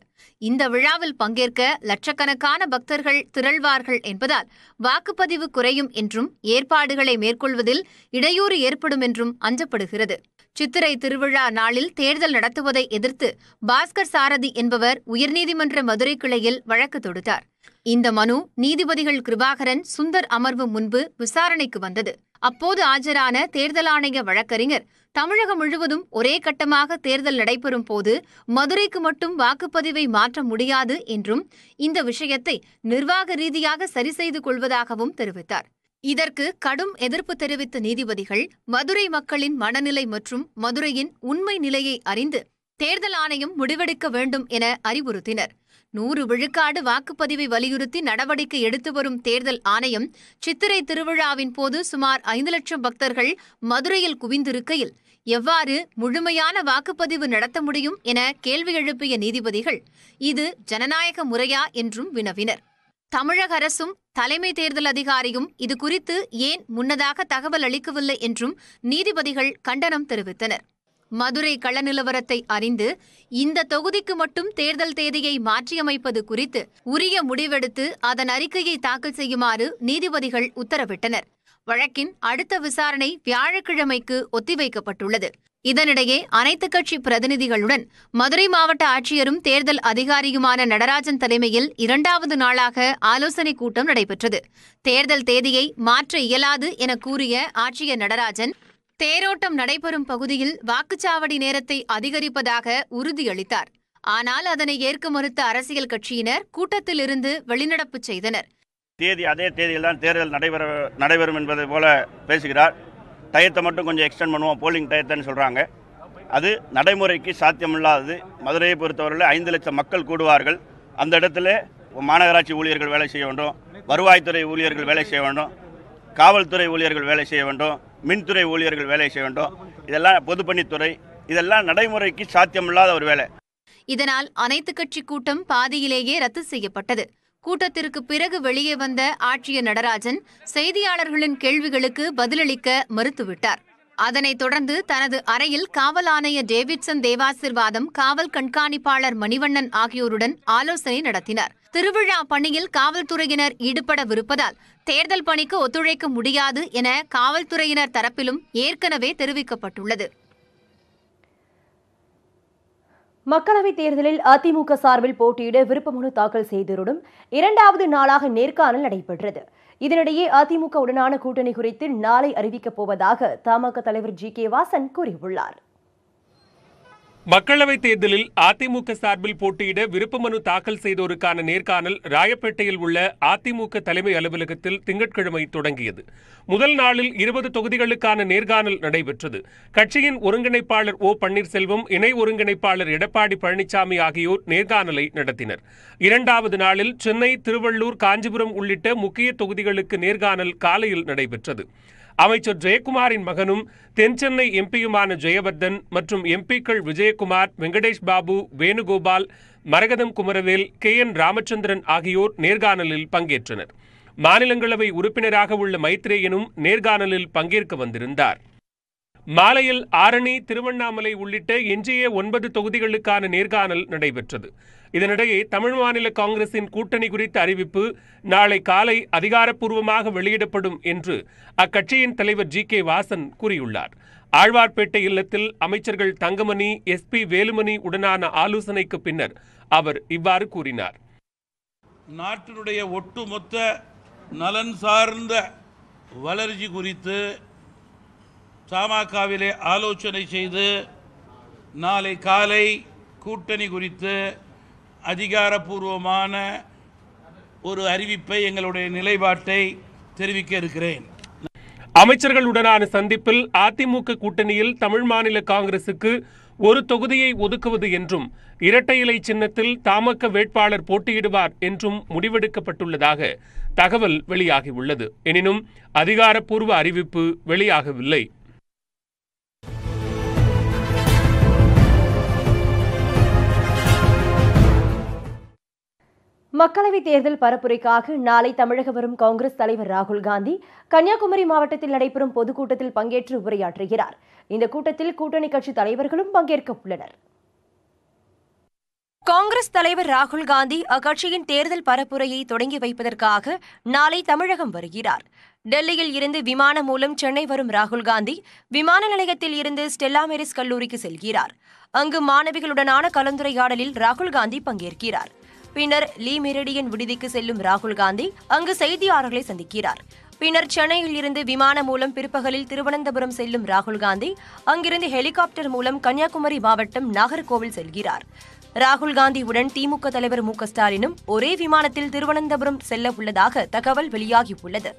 இந்த விழாவில் பங்கேற்க லட்சக்கணக்கான பக்தர்கள் திரள்வார்கள் என்பதால் வாக்குப்பதிவு குறையும் என்றும் ஏற்பாடுகளை மேற்கொள்வதில் இடையூறு ஏற்படும் என்றும் அஞ்சப்படுகிறது சித்திரை திருவிழா நாளில் தேர்தல் நடத்துவதை எதிர்த்து பாஸ்கர் சாரதி என்பவர் உயர்நீதிமன்ற மதுரை கிளையில் வழக்கு தொடுத்தார் இந்த மனு நீதிபதிகள் கிருபாகரன் சுந்தர் அமர்வு முன்பு விசாரணைக்கு வந்தது அப்போது ஆஜரான தேர்தல் ஆணைய வழக்கறிஞர் தமிழகம் முழுவதும் ஒரே கட்டமாக தேர்தல் நடைபெறும் போது மதுரைக்கு மட்டும் வாக்குப்பதிவை மாற்ற முடியாது என்றும் இந்த விஷயத்தை நிர்வாக ரீதியாக சரி செய்து கொள்வதாகவும் தெரிவித்தார் இதற்கு கடும் எதிர்ப்பு தெரிவித்த நீதிபதிகள் மதுரை மக்களின் மனநிலை மற்றும் மதுரையின் உண்மை நிலையை அறிந்து தேர்தல் ஆணையம் முடிவெடுக்க வேண்டும் என அறிவுறுத்தினர் நூறு விழுக்காடு வாக்குப்பதிவை வலியுறுத்தி நடவடிக்கை எடுத்து வரும் தேர்தல் ஆணையம் சித்திரை திருவிழாவின் போது சுமார் ஐந்து லட்சம் பக்தர்கள் மதுரையில் குவிந்திருக்கையில் எவ்வாறு முழுமையான வாக்குப்பதிவு நடத்த முடியும் என கேள்வி எழுப்பிய நீதிபதிகள் இது ஜனநாயக முறையா என்றும் வினவினர் தமிழக அரசும் தலைமை தேர்தல் அதிகாரியும் இது குறித்து ஏன் முன்னதாக தகவல் அளிக்கவில்லை என்றும் நீதிபதிகள் கண்டனம் தெரிவித்தனர் மதுரை கள நிலவரத்தை அறிந்து இந்த தொகுதிக்கு மட்டும் தேர்தல் தேதியை மாற்றியமைப்பது குறித்து உரிய முடிவெடுத்து அதன் அறிக்கையை தாக்கல் செய்யுமாறு நீதிபதிகள் உத்தரவிட்டனர் வழக்கின் அடுத்த விசாரணை வியாழக்கிழமைக்கு ஒத்திவைக்கப்பட்டுள்ளது இதனிடையே அனைத்துக் கட்சி பிரதிநிதிகளுடன் மதுரை மாவட்ட ஆட்சியரும் தேர்தல் அதிகாரியுமான நடராஜன் தலைமையில் இரண்டாவது நாளாக ஆலோசனைக் கூட்டம் நடைபெற்றது தேர்தல் தேதியை மாற்ற இயலாது என கூறிய ஆட்சியர் நடராஜன் தேரோட்டம் நடைபெறும் பகுதியில் வாக்குச்சாவடி நேரத்தை அதிகரிப்பதாக உறுதியளித்தார் ஆனால் அதனை ஏற்க மறுத்த அரசியல் கட்சியினர் கூட்டத்திலிருந்து வெளிநடப்பு செய்தனர் தேதி அதே தேதியில் தான் தேர்தல் நடைபெற நடைபெறும் என்பதை போல பேசுகிறார் டயத்தை மட்டும் கொஞ்சம் எக்ஸ்டெண்ட் பண்ணுவோம் போலிங் டயத்தைன்னு சொல்கிறாங்க அது நடைமுறைக்கு சாத்தியமில்லாதது மதுரையை பொறுத்தவரையில் ஐந்து லட்சம் மக்கள் கூடுவார்கள் அந்த இடத்துல மாநகராட்சி ஊழியர்கள் வேலை செய்ய வேண்டும் வருவாய்த்துறை ஊழியர்கள் வேலை செய்ய வேண்டும் காவல்துறை ஊழியர்கள் வேலை செய்ய வேண்டும் மின்துறை ஊழியர்கள் வேலை செய்ய வேண்டும் இதெல்லாம் பொதுப்பணித்துறை இதெல்லாம் நடைமுறைக்கு சாத்தியமில்லாத ஒரு வேலை இதனால் அனைத்து கட்சி கூட்டம் பாதியிலேயே ரத்து செய்யப்பட்டது கூட்டத்திற்கு பிறகு வெளியே வந்த ஆட்சியர் நடராஜன் செய்தியாளர்களின் கேள்விகளுக்கு பதிலளிக்க மறுத்துவிட்டார் அதனைத் தொடர்ந்து தனது அறையில் காவல் ஆணைய டேவிட்சன் தேவாசிர்வாதம் காவல் கண்காணிப்பாளர் மணிவண்ணன் ஆகியோருடன் ஆலோசனை நடத்தினார் திருவிழா பணியில் காவல்துறையினர் ஈடுபடவிருப்பதால் தேர்தல் பணிக்கு ஒத்துழைக்க முடியாது என காவல்துறையினர் தரப்பிலும் ஏற்கனவே தெரிவிக்கப்பட்டுள்ளது மக்களவைத் தேர்தலில் அதிமுக சார்பில் போட்டியிட விருப்பமனு தாக்கல் செய்ததுடன் இரண்டாவது நாளாக நேர்காணல் நடைபெற்றது இதனிடையே அதிமுக உடனான கூட்டணி குறித்து நாளை அறிவிக்கப் போவதாக தமாக தலைவர் ஜி கே வாசன் கூறியுள்ளார் மக்களவைத் தேர்தலில் அதிமுக சார்பில் போட்டியிட விருப்ப மனு தாக்கல் செய்தோருக்கான நேர்காணல் ராயப்பேட்டையில் உள்ள அதிமுக தலைமை அலுவலகத்தில் திங்கட்கிழமை தொடங்கியது முதல் நாளில் இருபது தொகுதிகளுக்கான நேர்காணல் நடைபெற்றது கட்சியின் ஒருங்கிணைப்பாளர் ஓ பன்னீர்செல்வம் இணை ஒருங்கிணைப்பாளர் எடப்பாடி பழனிசாமி ஆகியோர் நேர்காணலை நடத்தினர் இரண்டாவது நாளில் சென்னை திருவள்ளூர் காஞ்சிபுரம் உள்ளிட்ட முக்கிய தொகுதிகளுக்கு நேர்காணல் காலையில் நடைபெற்றது அமைச்சர் ஜெயக்குமாரின் மகனும் தென் சென்னை எம்பியுமான ஜெயவர்தன் மற்றும் எம்பிக்கள் விஜயகுமார் வெங்கடேஷ் பாபு வேணுகோபால் மரகதம் குமரவேல் கே என் ராமச்சந்திரன் ஆகியோர் நேர்காணலில் பங்கேற்றனர் மாநிலங்களவை உறுப்பினராக உள்ள மைத்ரேயனும் நேர்காணலில் பங்கேற்க வந்திருந்தார் மாலையில் ஆரணி திருவண்ணாமலை உள்ளிட்ட எஞ்சிய ஒன்பது தொகுதிகளுக்கான நேர்காணல் நடைபெற்றது இதனிடையே தமிழ் மாநில காங்கிரசின் கூட்டணி குறித்த அறிவிப்பு நாளை காலை அதிகாரப்பூர்வமாக வெளியிடப்படும் என்று அக்கட்சியின் தலைவர் ஜி கே வாசன் கூறியுள்ளார் ஆழ்வார்பேட்டை இல்லத்தில் அமைச்சர்கள் தங்கமணி எஸ் பி வேலுமணி உடனான ஆலோசனைக்கு பின்னர் அவர் இவ்வாறு கூறினார் நாட்டினுடைய ஒட்டுமொத்த நலன் சார்ந்த வளர்ச்சி குறித்து தமாகவிலே ஆலோசனை செய்து நாளை காலை கூட்டணி குறித்து அதிகாரப்பூர்வமான ஒரு அறிவிப்பை எங்களுடைய நிலைப்பாட்டை தெரிவிக்க இருக்கிறேன் அமைச்சர்களுடனான சந்திப்பில் அதிமுக கூட்டணியில் தமிழ் மாநில காங்கிரசுக்கு ஒரு தொகுதியை ஒதுக்குவது என்றும் இரட்டை இலை சின்னத்தில் தாமக வேட்பாளர் போட்டியிடுவார் என்றும் முடிவெடுக்கப்பட்டுள்ளதாக தகவல் வெளியாகியுள்ளது எனினும் அதிகாரப்பூர்வ அறிவிப்பு வெளியாகவில்லை மக்களவைத் தேர்தல் பரப்புரைக்காக நாளை தமிழக வரும் காங்கிரஸ் தலைவர் ராகுல் காந்தி கன்னியாகுமரி மாவட்டத்தில் நடைபெறும் பொதுக்கூட்டத்தில் பங்கேற்று உரையாற்றுகிறார் இந்த கூட்டத்தில் கூட்டணி கட்சி தலைவர்களும் பங்கேற்க உள்ளனர் காங்கிரஸ் தலைவர் ராகுல் காந்தி அக்கட்சியின் தேர்தல் பரப்புரையை தொடங்கி வைப்பதற்காக நாளை தமிழகம் வருகிறார் டெல்லியில் இருந்து விமானம் மூலம் சென்னை வரும் ராகுல் காந்தி விமான நிலையத்தில் இருந்து ஸ்டெல்லா கல்லூரிக்கு செல்கிறார் அங்கு மாணவிகளுடனான கலந்துரையாடலில் ராகுல் காந்தி பங்கேற்கிறார் பின்னர் லீ மிரடியன் விடுதிக்கு செல்லும் ராகுல் காந்தி அங்கு செய்தியாளர்களை சந்திக்கிறார் பின்னர் சென்னையில் இருந்து விமானம் மூலம் பிற்பகலில் திருவனந்தபுரம் செல்லும் ராகுல் காந்தி அங்கிருந்து ஹெலிகாப்டர் மூலம் கன்னியாகுமரி மாவட்டம் நாகர்கோவில் செல்கிறார் ராகுல் காந்தியுடன் திமுக தலைவர் மு ஸ்டாலினும் ஒரே விமானத்தில் திருவனந்தபுரம் செல்ல உள்ளதாக தகவல் வெளியாகியுள்ளது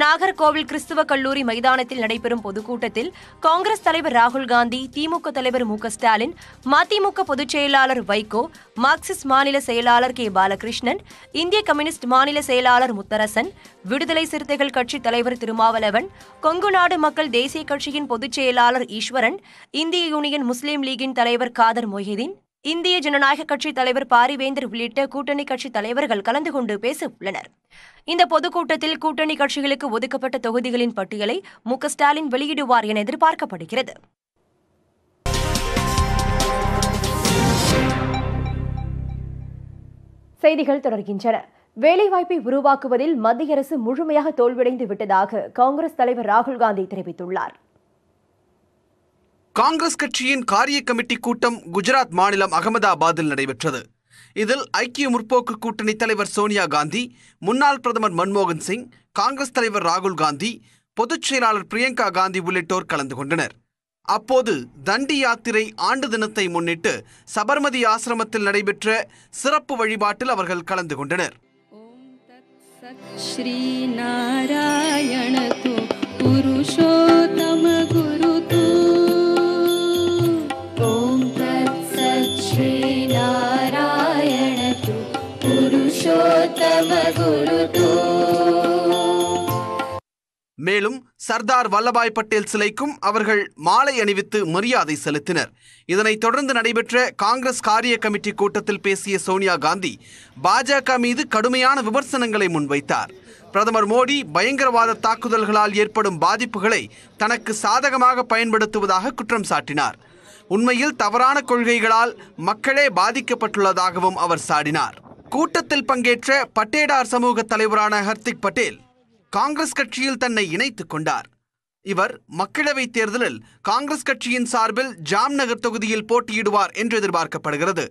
நாகர்கோவில் கிறிஸ்துவ கல்லூரி மைதானத்தில் நடைபெறும் பொதுக்கூட்டத்தில் காங்கிரஸ் தலைவர் ராகுல் காந்தி திமுக தலைவர் மு ஸ்டாலின் மதிமுக பொதுச் செயலாளர் வைகோ மார்க்சிஸ்ட் மாநில செயலாளர் கே பாலகிருஷ்ணன் இந்திய கம்யூனிஸ்ட் மாநில செயலாளர் முத்தரசன் விடுதலை சிறுத்தைகள் கட்சி தலைவர் திருமாவளவன் கொங்கு நாடு மக்கள் தேசிய கட்சியின் பொதுச் செயலாளர் ஈஸ்வரன் இந்திய யூனியன் முஸ்லீம் லீகின் தலைவர் காதர் மொஹிதீன் இந்திய ஜனநாயக கட்சி தலைவர் பாரிவேந்தர் உள்ளிட்ட கூட்டணி கட்சி தலைவர்கள் கலந்து கொண்டு பேச உள்ளனர் இந்த பொதுக்கூட்டத்தில் கூட்டணி கட்சிகளுக்கு ஒதுக்கப்பட்ட தொகுதிகளின் பட்டியலை மு ஸ்டாலின் வெளியிடுவார் என எதிர்பார்க்கப்படுகிறது செய்திகள் தொடர்கின்றன வேலைவாய்ப்பை உருவாக்குவதில் மத்திய அரசு முழுமையாக தோல்வியடைந்து விட்டதாக காங்கிரஸ் தலைவர் ராகுல் காந்தி தெரிவித்துள்ளார் காங்கிரஸ் கட்சியின் காரிய கமிட்டி கூட்டம் குஜராத் மாநிலம் அகமதாபாத்தில் நடைபெற்றது இதில் ஐக்கிய முற்போக்கு கூட்டணி தலைவர் சோனியா காந்தி முன்னாள் பிரதமர் மன்மோகன் சிங் காங்கிரஸ் தலைவர் ராகுல் காந்தி பொதுச் செயலாளர் பிரியங்கா காந்தி உள்ளிட்டோர் கலந்து கொண்டனர் அப்போது தண்டி யாத்திரை ஆண்டு தினத்தை முன்னிட்டு சபர்மதி ஆசிரமத்தில் நடைபெற்ற சிறப்பு வழிபாட்டில் அவர்கள் கலந்து கொண்டனர் ஸ்ரீ நாராயண மேலும் சர்தார் வல்லபாய் பட்டேல் சிலைக்கும் அவர்கள் மாலை அணிவித்து மரியாதை செலுத்தினர் இதனைத் தொடர்ந்து நடைபெற்ற காங்கிரஸ் காரிய கமிட்டி கூட்டத்தில் பேசிய சோனியா காந்தி பாஜக மீது கடுமையான விமர்சனங்களை முன்வைத்தார் பிரதமர் மோடி பயங்கரவாத தாக்குதல்களால் ஏற்படும் பாதிப்புகளை தனக்கு சாதகமாக பயன்படுத்துவதாக குற்றம் சாட்டினார் உண்மையில் தவறான கொள்கைகளால் மக்களே பாதிக்கப்பட்டுள்ளதாகவும் அவர் சாடினார் கூட்டத்தில் பங்கேற்ற பட்டேடார் சமூக தலைவரான ஹர்திக் பட்டேல் காங்கிரஸ் கட்சியில் தன்னை இணைத்துக் கொண்டார் இவர் மக்களவைத் தேர்தலில் காங்கிரஸ் கட்சியின் சார்பில் ஜாம்நகர் தொகுதியில் போட்டியிடுவார் என்று எதிர்பார்க்கப்படுகிறது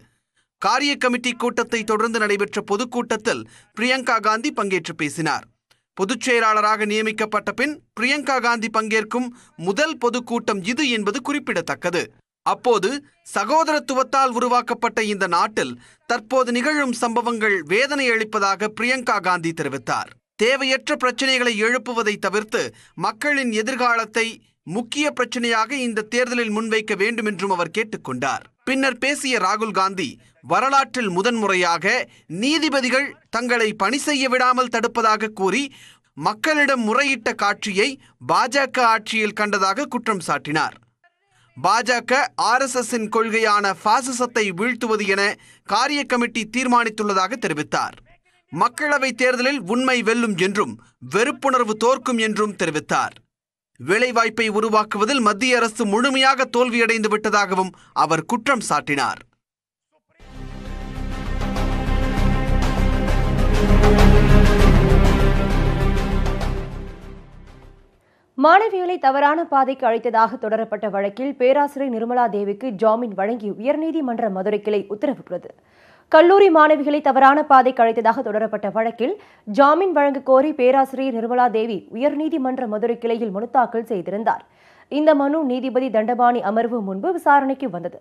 காரிய கமிட்டி கூட்டத்தை தொடர்ந்து நடைபெற்ற பொதுக்கூட்டத்தில் பிரியங்கா காந்தி பங்கேற்று பேசினார் பொதுச் செயலாளராக நியமிக்கப்பட்ட பின் பிரியங்கா காந்தி பங்கேற்கும் முதல் பொதுக்கூட்டம் இது என்பது குறிப்பிடத்தக்கது அப்போது சகோதரத்துவத்தால் உருவாக்கப்பட்ட இந்த நாட்டில் தற்போது நிகழும் சம்பவங்கள் வேதனை அளிப்பதாக பிரியங்கா காந்தி தெரிவித்தார் தேவையற்ற பிரச்சனைகளை எழுப்புவதை தவிர்த்து மக்களின் எதிர்காலத்தை முக்கிய பிரச்சனையாக இந்த தேர்தலில் முன்வைக்க வேண்டும் என்றும் அவர் கேட்டுக்கொண்டார் பின்னர் பேசிய ராகுல் காந்தி வரலாற்றில் முதன்முறையாக நீதிபதிகள் தங்களை பணி செய்ய விடாமல் தடுப்பதாக கூறி மக்களிடம் முறையிட்ட காட்சியை பாஜக ஆட்சியில் கண்டதாக குற்றம் சாட்டினார் பாஜக எஸ் கொள்கையான பாசிசத்தை வீழ்த்துவது என காரிய கமிட்டி தீர்மானித்துள்ளதாக தெரிவித்தார் மக்களவைத் தேர்தலில் உண்மை வெல்லும் என்றும் வெறுப்புணர்வு தோற்கும் என்றும் தெரிவித்தார் வேலைவாய்ப்பை உருவாக்குவதில் மத்திய அரசு முழுமையாக தோல்வியடைந்து விட்டதாகவும் அவர் குற்றம் சாட்டினார் மாணவிகளை தவறான பாதைக்கு அழைத்ததாக தொடரப்பட்ட வழக்கில் பேராசிரியர் நிர்மலா தேவிக்கு ஜாமீன் வழங்கி உயர்நீதிமன்ற மதுரை கிளை உத்தரவிட்டுள்ளது கல்லூரி மாணவிகளை தவறான பாதைக்கு அழைத்ததாக தொடரப்பட்ட வழக்கில் ஜாமீன் வழங்க கோரி பேராசிரியர் நிர்மலா தேவி உயர்நீதிமன்ற மதுரை கிளையில் மனு தாக்கல் செய்திருந்தார் இந்த மனு நீதிபதி தண்டபாணி அமர்வு முன்பு விசாரணைக்கு வந்தது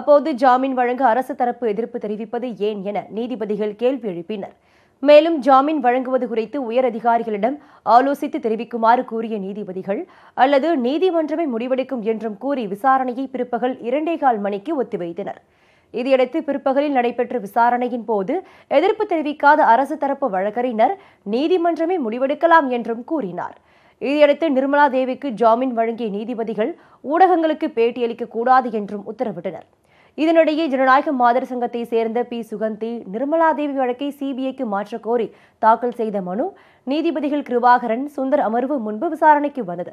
அப்போது ஜாமீன் வழங்க அரசு தரப்பு எதிர்ப்பு தெரிவிப்பது ஏன் என நீதிபதிகள் கேள்வி எழுப்பினர் மேலும் ஜாமீன் வழங்குவது குறித்து உயர் அதிகாரிகளிடம் ஆலோசித்து தெரிவிக்குமாறு கூறிய நீதிபதிகள் அல்லது நீதிமன்றமே முடிவெடுக்கும் என்றும் கூறி விசாரணையை பிற்பகல் இரண்டே கால் மணிக்கு ஒத்திவைத்தனர் இதையடுத்து பிற்பகலில் நடைபெற்ற விசாரணையின் போது எதிர்ப்பு தெரிவிக்காத அரசு தரப்பு வழக்கறிஞர் நீதிமன்றமே முடிவெடுக்கலாம் என்றும் கூறினார் இதையடுத்து நிர்மலா தேவிக்கு ஜாமீன் வழங்கிய நீதிபதிகள் ஊடகங்களுக்கு பேட்டியளிக்க கூடாது என்றும் உத்தரவிட்டனர் இதனிடையே ஜனநாயக மாதர் சங்கத்தை சேர்ந்த பி சுகந்தி நிர்மலாதேவி வழக்கை சிபிஐக்கு மாற்றக் கோரி தாக்கல் செய்த மனு நீதிபதிகள் கிருபாகரன் சுந்தர் அமர்வு முன்பு விசாரணைக்கு வந்தது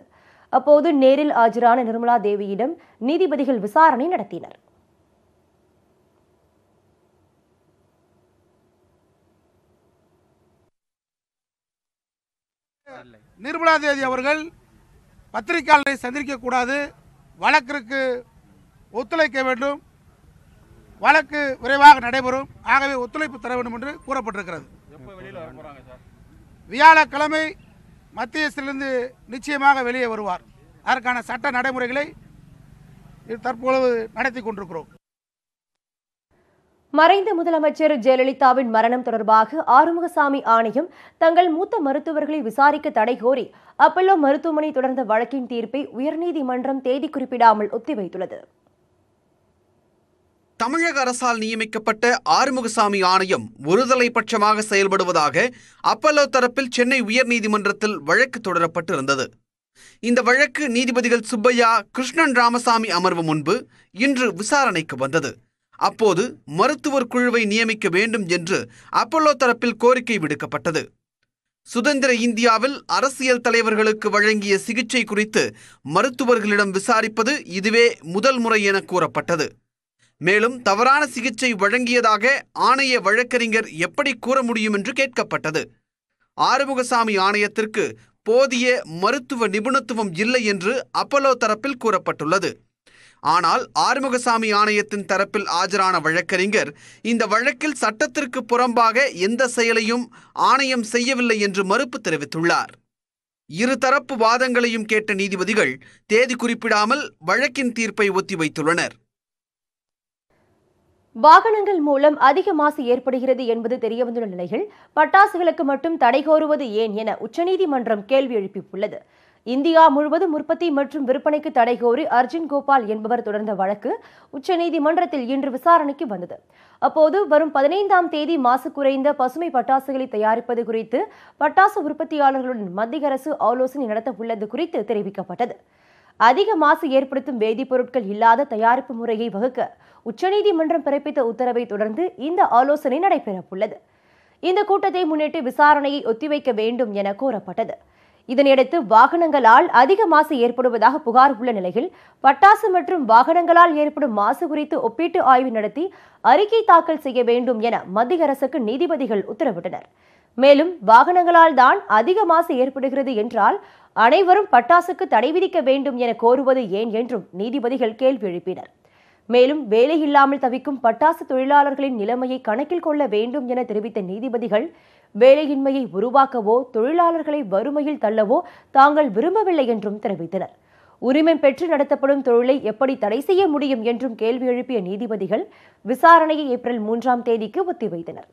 அப்போது நேரில் ஆஜரான நிர்மலா தேவியிடம் நீதிபதிகள் விசாரணை நடத்தினர் நிர்மலா தேவி அவர்கள் பத்திரிகையாளரை கூடாது வழக்கிற்கு ஒத்துழைக்க வேண்டும் வழக்கு விரைவாக நடைபெறும் ஆகவே ஒத்துழைப்பு தர வேண்டும் என்று கூறப்பட்டிருக்கிறது வியாழக்கிழமை மத்தியஸ்திலிருந்து நிச்சயமாக வெளியே வருவார் அதற்கான சட்ட நடைமுறைகளை தற்பொழுது நடத்தி கொண்டிருக்கிறோம் மறைந்த முதலமைச்சர் ஜெயலலிதாவின் மரணம் தொடர்பாக ஆறுமுகசாமி ஆணையம் தங்கள் மூத்த மருத்துவர்களை விசாரிக்க தடை கோரி அப்பல்லோ மருத்துவமனை தொடர்ந்த வழக்கின் தீர்ப்பை உயர்நீதிமன்றம் தேதி குறிப்பிடாமல் ஒத்திவைத்துள்ளது தமிழக அரசால் நியமிக்கப்பட்ட ஆறுமுகசாமி ஆணையம் ஒருதலை பட்சமாக செயல்படுவதாக அப்பல்லோ தரப்பில் சென்னை உயர்நீதிமன்றத்தில் வழக்கு தொடரப்பட்டிருந்தது இந்த வழக்கு நீதிபதிகள் சுப்பையா கிருஷ்ணன் ராமசாமி அமர்வு முன்பு இன்று விசாரணைக்கு வந்தது அப்போது மருத்துவர் குழுவை நியமிக்க வேண்டும் என்று அப்பல்லோ தரப்பில் கோரிக்கை விடுக்கப்பட்டது சுதந்திர இந்தியாவில் அரசியல் தலைவர்களுக்கு வழங்கிய சிகிச்சை குறித்து மருத்துவர்களிடம் விசாரிப்பது இதுவே முதல் முறை என கூறப்பட்டது மேலும் தவறான சிகிச்சை வழங்கியதாக ஆணைய வழக்கறிஞர் எப்படி கூற முடியும் என்று கேட்கப்பட்டது ஆறுமுகசாமி ஆணையத்திற்கு போதிய மருத்துவ நிபுணத்துவம் இல்லை என்று அப்பலோ தரப்பில் கூறப்பட்டுள்ளது ஆனால் ஆறுமுகசாமி ஆணையத்தின் தரப்பில் ஆஜரான வழக்கறிஞர் இந்த வழக்கில் சட்டத்திற்கு புறம்பாக எந்த செயலையும் ஆணையம் செய்யவில்லை என்று மறுப்பு தெரிவித்துள்ளார் இருதரப்பு வாதங்களையும் கேட்ட நீதிபதிகள் தேதி குறிப்பிடாமல் வழக்கின் தீர்ப்பை ஒத்திவைத்துள்ளனர் வாகனங்கள் மூலம் அதிக மாசு ஏற்படுகிறது என்பது தெரியவந்துள்ள நிலையில் பட்டாசுகளுக்கு மட்டும் தடை கோருவது ஏன் என உச்சநீதிமன்றம் கேள்வி எழுப்பியுள்ளது இந்தியா முழுவதும் உற்பத்தி மற்றும் விற்பனைக்கு தடை கோரி அர்ஜுன் கோபால் என்பவர் தொடர்ந்த வழக்கு உச்சநீதிமன்றத்தில் இன்று விசாரணைக்கு வந்தது அப்போது வரும் பதினைந்தாம் தேதி மாசு குறைந்த பசுமை பட்டாசுகளை தயாரிப்பது குறித்து பட்டாசு உற்பத்தியாளர்களுடன் மத்திய அரசு ஆலோசனை நடத்த உள்ளது குறித்து தெரிவிக்கப்பட்டது அதிக மாசு ஏற்படுத்தும் வேதிப்பொருட்கள் இல்லாத தயாரிப்பு முறையை வகுக்க உச்சநீதிமன்றம் பிறப்பித்த உத்தரவை தொடர்ந்து இந்த ஆலோசனை நடைபெறவுள்ளது இந்த கூட்டத்தை முன்னிட்டு விசாரணையை ஒத்திவைக்க வேண்டும் என கோரப்பட்டது இதனையடுத்து வாகனங்களால் அதிக மாசு ஏற்படுவதாக புகார் உள்ள நிலையில் பட்டாசு மற்றும் வாகனங்களால் ஏற்படும் மாசு குறித்து ஒப்பீட்டு ஆய்வு நடத்தி அறிக்கை தாக்கல் செய்ய வேண்டும் என மத்திய அரசுக்கு நீதிபதிகள் உத்தரவிட்டனர் மேலும் வாகனங்களால் தான் அதிக மாசு ஏற்படுகிறது என்றால் அனைவரும் பட்டாசுக்கு தடை விதிக்க வேண்டும் என கோருவது ஏன் என்றும் நீதிபதிகள் கேள்வி எழுப்பினர் மேலும் வேலையில்லாமல் தவிக்கும் பட்டாசு தொழிலாளர்களின் நிலைமையை கணக்கில் கொள்ள வேண்டும் என தெரிவித்த நீதிபதிகள் வேலையின்மையை உருவாக்கவோ தொழிலாளர்களை வறுமையில் தள்ளவோ தாங்கள் விரும்பவில்லை என்றும் தெரிவித்தனர் உரிமை பெற்று நடத்தப்படும் தொழிலை எப்படி தடை செய்ய முடியும் என்றும் கேள்வி எழுப்பிய நீதிபதிகள் விசாரணையை ஏப்ரல் மூன்றாம் தேதிக்கு ஒத்திவைத்தனர்